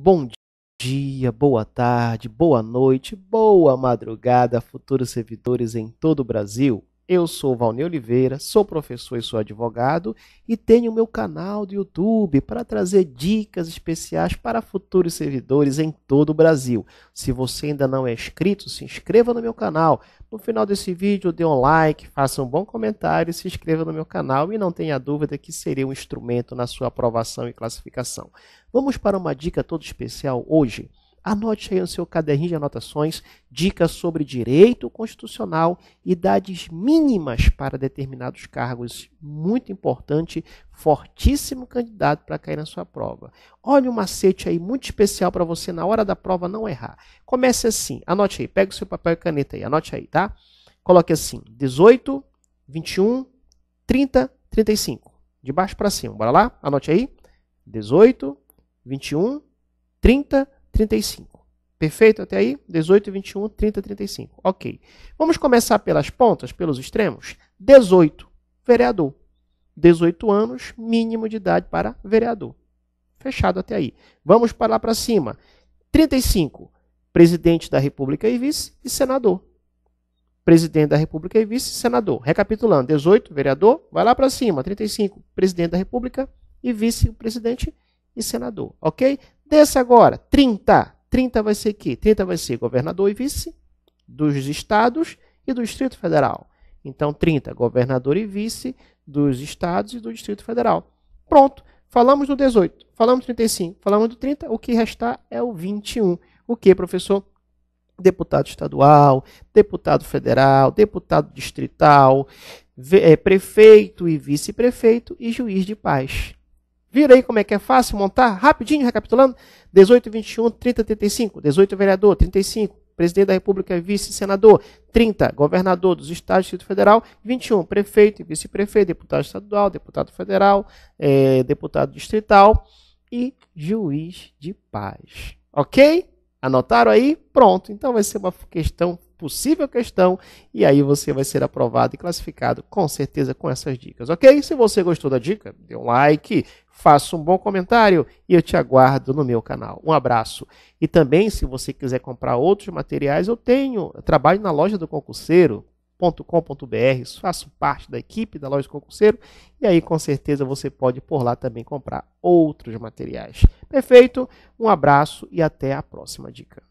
Bom dia, boa tarde, boa noite, boa madrugada, futuros servidores em todo o Brasil. Eu sou Valnei Oliveira, sou professor e sou advogado e tenho meu canal do YouTube para trazer dicas especiais para futuros servidores em todo o Brasil. Se você ainda não é inscrito, se inscreva no meu canal. No final desse vídeo, dê um like, faça um bom comentário, se inscreva no meu canal e não tenha dúvida que seria um instrumento na sua aprovação e classificação. Vamos para uma dica toda especial hoje. Anote aí no seu caderninho de anotações dicas sobre direito constitucional, idades mínimas para determinados cargos, muito importante, fortíssimo candidato para cair na sua prova. Olha um macete aí muito especial para você na hora da prova não errar. Comece assim, anote aí, pega o seu papel e caneta aí, anote aí, tá? Coloque assim, 18, 21, 30, 35. De baixo para cima, bora lá? Anote aí. 18, 21, 30, 35. 35. Perfeito até aí? 18, 21, 30, 35. Ok. Vamos começar pelas pontas, pelos extremos. 18, vereador. 18 anos, mínimo de idade para vereador. Fechado até aí. Vamos para lá para cima. 35, presidente da República e vice e senador. Presidente da República e vice, senador. Recapitulando, 18, vereador, vai lá para cima. 35, presidente da República e vice-presidente e senador, ok? Desce agora, 30. 30 vai ser que? 30 vai ser governador e vice dos estados e do Distrito Federal. Então, 30, governador e vice dos estados e do Distrito Federal. Pronto. Falamos do 18, falamos do 35, falamos do 30, o que restar é o 21. O que, professor? Deputado estadual, deputado federal, deputado distrital, eh, prefeito e vice-prefeito e juiz de paz. Vira aí como é que é fácil montar? Rapidinho, recapitulando. 18, 21, 30, 35. 18, vereador, 35. Presidente da República, vice-senador. 30, governador dos estados do Distrito Federal. 21, prefeito e vice-prefeito, deputado estadual, deputado federal, é, deputado distrital e juiz de paz. Ok? Anotaram aí? Pronto. Então vai ser uma questão possível questão e aí você vai ser aprovado e classificado com certeza com essas dicas, ok? Se você gostou da dica, dê um like, faça um bom comentário e eu te aguardo no meu canal. Um abraço. E também, se você quiser comprar outros materiais, eu tenho, eu trabalho na loja do concurseiro, concurseiro.com.br, faço parte da equipe da loja concurseiro e aí com certeza você pode por lá também comprar outros materiais. Perfeito? Um abraço e até a próxima dica.